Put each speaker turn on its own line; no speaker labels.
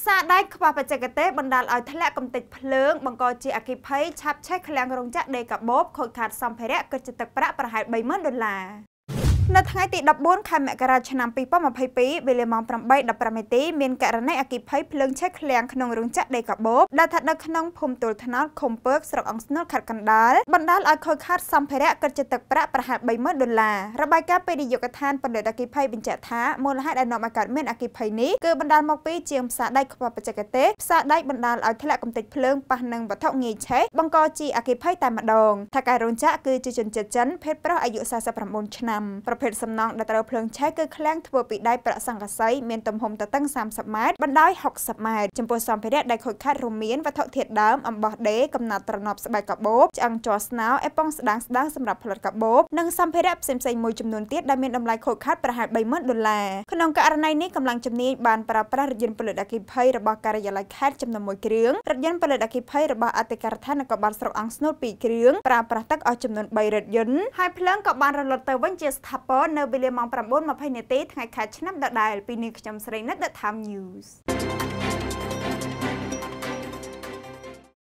ផ្សារដែកខ្វះបច្ចេកទេសបណ្ដាលឲ្យធ្លាក់កំទេចភ្លើងបង្កជាអគ្គិភ័យឆាបឆេះឃ្លាំងរោងចក្រដេកាបូបខូចខាតសម្ភារៈគិតជាទឹកប្រាក់ប្រហែល30,000ដុល្លារនៅថ្ងៃទី14ខែមករាឆ្នាំ2022វេលាម៉ោង8:15នាទីមានករណីអគ្គិភ័យភ្លើងឆេះឃ្លាំងក្នុងរោងចក្រដេកាបូបដែលស្ថិតនៅក្នុងភូមិទួលថ្នោតខុំពើកស្រុកអង្គស្នូលខេត្តកណ្ដាលបណ្ដាលឲ្យខូចខាតសម្ភារៈគិតជាទឹកប្រាក់ប្រហែល30,000ដុល្លាររបាយការណ៍ពីនាយកដ្ឋានបណ្ឌិតអគ្គិភ័យបញ្ជាក់ថាមូលហេតុដែលនាំឲ្យកើតមានអគ្គិភ័យនេះគឺបណ្ដាលមកពីជាងផ្សារដែកខ្វះបច្ចេកទេសផ្សារដែកបណ្ដាលឲ្យធ្លាក់កំទេចភ្លើងប៉ះនឹងវត្ថុងាយឆេះបង្កជាអគ្គិភ័យតែម្ដងថាការរោងចក្រគឺជាជនជាតិចិនភេទប្រុសអាយុ49ឆ្នាំប្រភេទសំណង់ដែលត្រូវភ្លើងឆេះគឺឃ្លាំងធ្វើពីដៃប្រាក់សង្កសី មានទំហំទទឹង30ម៉ែត្របណ្ដោយ60ម៉ែត្រចំពោះសម្ភារៈដែលខូចខាតរួមមានវត្ថុធាតុដើមអំបោះដេរកំណាត់ត្រណប់ស្បែកកាបូបឆ្អឹងជ័រស្នោអេប៉ុងស្ដាងស្ដាងសម្រាប់ផលិតកាបូបនិងសម្ភារៈផ្សេងៗមួយចំនួនទៀតដែលមានតម្លៃខូចខាតប្រហែល30,000ដុល្លារក្នុងករណីនេះកម្លាំងជំនាញបានប្រើប្រាស់រថយន្តផលិតអគ្គិភ័យរបស់ការិយាល័យខេត្តចំនួន1គ្រឿងរថយន្តផលិតអគ្គិភ័យរបស់អធិការដ្ឋាននគរបាលស្រុកអង្គស្នូត2គ្រឿងប្រើប្រាស់ទឹកអស់ចំនួន3រថយន្តហើយភ្លើងក៏បានរលត់ទៅវិញជាស្ថាពពតនៅវេលាម៉ោង9:20នាទីថ្ងៃខែឆ្នាំដដែលពីនាងខ្ញុំស្រីនិត The Time News